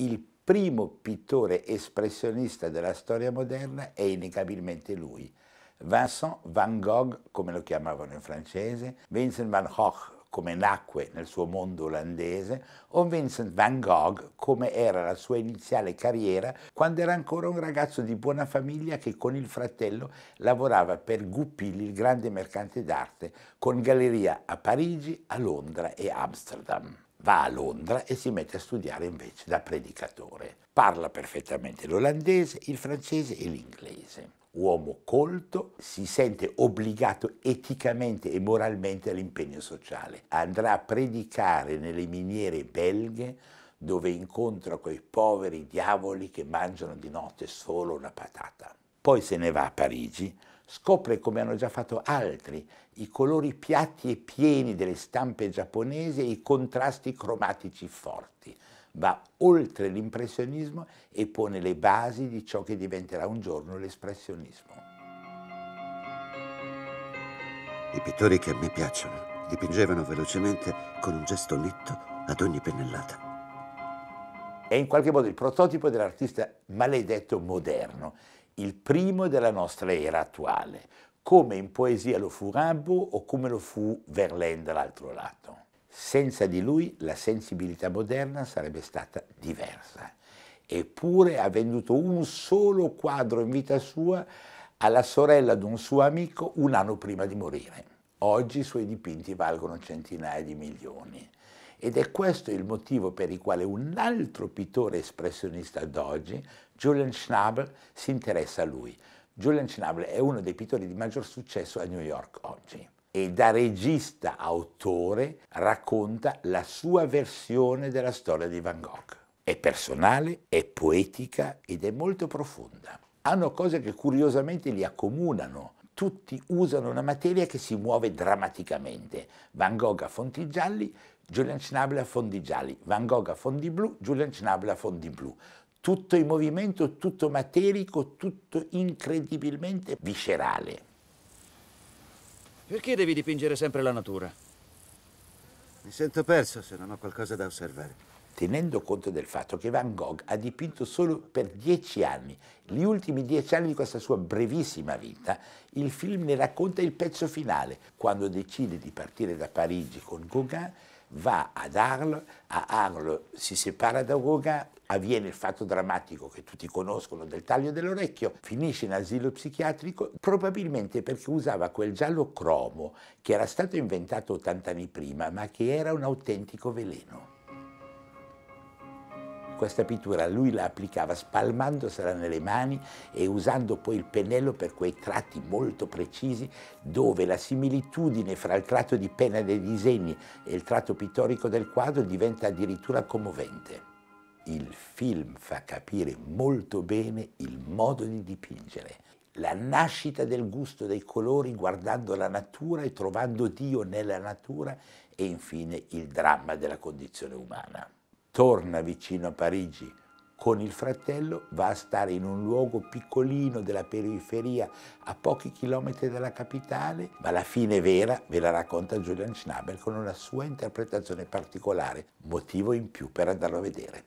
il primo pittore espressionista della storia moderna è innegabilmente lui. Vincent van Gogh, come lo chiamavano in francese, Vincent van Gogh, come nacque nel suo mondo olandese, o Vincent van Gogh, come era la sua iniziale carriera quando era ancora un ragazzo di buona famiglia che con il fratello lavorava per Goupil, il grande mercante d'arte, con galleria a Parigi, a Londra e Amsterdam va a Londra e si mette a studiare invece da predicatore. Parla perfettamente l'olandese, il francese e l'inglese. Uomo colto, si sente obbligato eticamente e moralmente all'impegno sociale. Andrà a predicare nelle miniere belghe dove incontra quei poveri diavoli che mangiano di notte solo una patata. Poi se ne va a Parigi, scopre come hanno già fatto altri i colori piatti e pieni delle stampe giapponesi e i contrasti cromatici forti. Va oltre l'impressionismo e pone le basi di ciò che diventerà un giorno l'espressionismo. I pittori che a me piacciono dipingevano velocemente con un gesto netto ad ogni pennellata è in qualche modo il prototipo dell'artista maledetto moderno il primo della nostra era attuale, come in poesia lo fu Rambo o come lo fu Verlaine dall'altro lato. Senza di lui la sensibilità moderna sarebbe stata diversa, eppure ha venduto un solo quadro in vita sua alla sorella di un suo amico un anno prima di morire. Oggi i suoi dipinti valgono centinaia di milioni. Ed è questo il motivo per il quale un altro pittore espressionista d'oggi, Julian Schnabel, si interessa a lui. Julian Schnabel è uno dei pittori di maggior successo a New York oggi e da regista autore racconta la sua versione della storia di Van Gogh. È personale, è poetica ed è molto profonda. Hanno cose che curiosamente li accomunano, tutti usano una materia che si muove drammaticamente. Van Gogh a fonti gialli, Julian Schnabel a fondi gialli, Van Gogh a fondi blu, Julian Schnabel a fondi blu. Tutto in movimento, tutto materico, tutto incredibilmente viscerale. Perché devi dipingere sempre la natura? Mi sento perso se non ho qualcosa da osservare tenendo conto del fatto che Van Gogh ha dipinto solo per dieci anni, gli ultimi dieci anni di questa sua brevissima vita, il film ne racconta il pezzo finale, quando decide di partire da Parigi con Gauguin, va ad Arles, a Arles si separa da Gauguin, avviene il fatto drammatico che tutti conoscono del taglio dell'orecchio, finisce in asilo psichiatrico probabilmente perché usava quel giallo cromo che era stato inventato 80 anni prima ma che era un autentico veleno. Questa pittura lui la applicava spalmandosela nelle mani e usando poi il pennello per quei tratti molto precisi dove la similitudine fra il tratto di penna dei disegni e il tratto pittorico del quadro diventa addirittura commovente. Il film fa capire molto bene il modo di dipingere, la nascita del gusto dei colori guardando la natura e trovando Dio nella natura e infine il dramma della condizione umana torna vicino a Parigi con il fratello, va a stare in un luogo piccolino della periferia a pochi chilometri dalla capitale, ma la fine vera ve la racconta Julian Schnabel con una sua interpretazione particolare, motivo in più per andarlo a vedere.